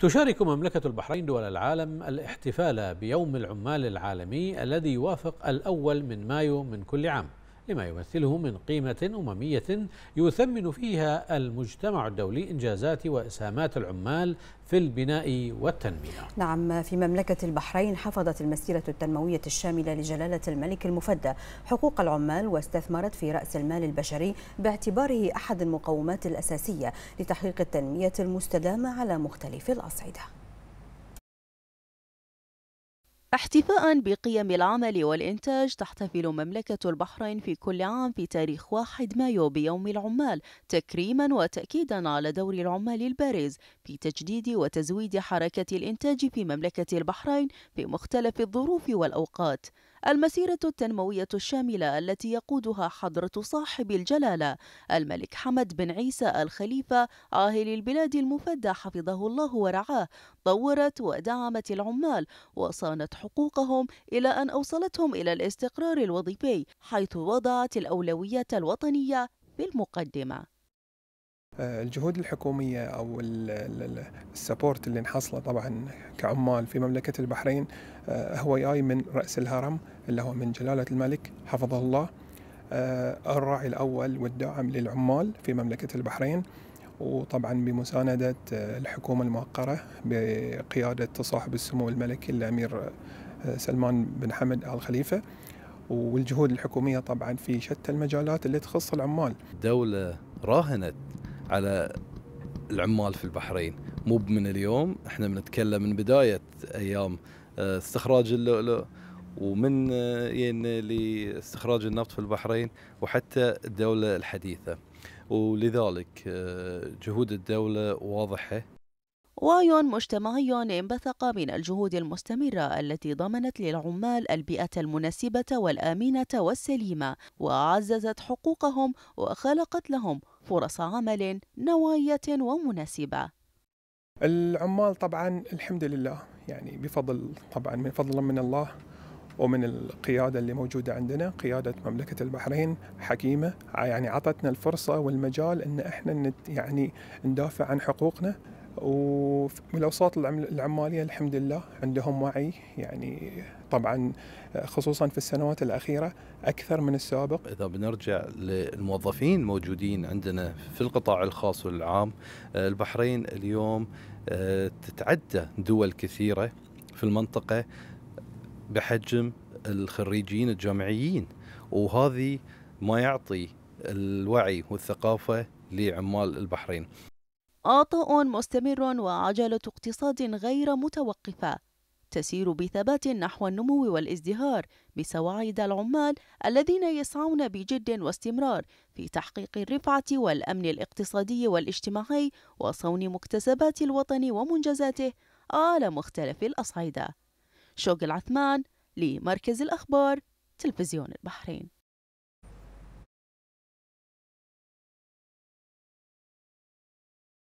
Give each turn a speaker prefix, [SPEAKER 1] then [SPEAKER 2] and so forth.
[SPEAKER 1] تشارك مملكة البحرين دول العالم الاحتفال بيوم العمال العالمي الذي يوافق الأول من مايو من كل عام لما يمثله من قيمة أممية يثمن فيها المجتمع الدولي إنجازات وإسهامات العمال في البناء والتنمية
[SPEAKER 2] نعم في مملكة البحرين حفظت المسيرة التنموية الشاملة لجلالة الملك المفدى حقوق العمال واستثمرت في رأس المال البشري باعتباره أحد المقومات الأساسية لتحقيق التنمية المستدامة على مختلف الأصعدة احتفاء بقيم العمل والإنتاج تحتفل مملكة البحرين في كل عام في تاريخ 1 مايو بيوم العمال تكريما وتأكيدا على دور العمال البارز في تجديد وتزويد حركة الإنتاج في مملكة البحرين في مختلف الظروف والأوقات المسيرة التنموية الشاملة التي يقودها حضرة صاحب الجلالة الملك حمد بن عيسى الخليفة عاهل البلاد المفدى حفظه الله ورعاه طورت ودعمت العمال وصانت حقوقهم إلى أن أوصلتهم إلى الاستقرار الوظيفي حيث وضعت الأولويات الوطنية في المقدمة
[SPEAKER 3] آه، الجهود الحكومية أو السبورت اللي نحصله طبعا كعمال في مملكة البحرين آه، هو جاي من رأس الهرم اللي هو من جلالة الملك حفظه الله آه، الراعي الأول والداعم للعمال في مملكة البحرين وطبعا بمساندة الحكومة الموقرة بقيادة صاحب السمو الملكي الأمير سلمان بن حمد آل خليفة والجهود الحكومية طبعا في شتى المجالات اللي تخص العمال
[SPEAKER 1] دولة راهنت على العمال في البحرين مو من اليوم احنا بنتكلم من بدايه ايام آه، استخراج اللؤلؤ ومن آه، يعني لاستخراج النفط في البحرين وحتى الدوله الحديثه ولذلك آه، جهود الدوله واضحه
[SPEAKER 2] وعي مجتمعي انبثق من الجهود المستمرة التي ضمنت للعمال البيئة المناسبة والآمنة والسليمة وعززت حقوقهم وخلقت لهم فرص عمل نوعية ومناسبة
[SPEAKER 3] العمال طبعا الحمد لله يعني بفضل طبعا من فضل من الله ومن القيادة اللي موجودة عندنا قيادة مملكة البحرين حكيمة يعني عطتنا الفرصة والمجال أن إحنا يعني ندافع عن حقوقنا والاوساط العماليه الحمد لله عندهم وعي يعني طبعا آه، خصوصا في السنوات الاخيره اكثر من السابق.
[SPEAKER 1] اذا بنرجع للموظفين موجودين عندنا في القطاع الخاص والعام آه، البحرين اليوم آه، تتعدى دول كثيره في المنطقه بحجم الخريجين الجامعيين وهذه ما يعطي الوعي والثقافه لعمال البحرين.
[SPEAKER 2] عطاء مستمر وعجلة اقتصاد غير متوقفة تسير بثبات نحو النمو والازدهار بسواعد العمال الذين يسعون بجد واستمرار في تحقيق الرفعة والأمن الاقتصادي والاجتماعي وصون مكتسبات الوطن ومنجزاته على مختلف الأصعدة شوق العثمان لمركز الأخبار تلفزيون البحرين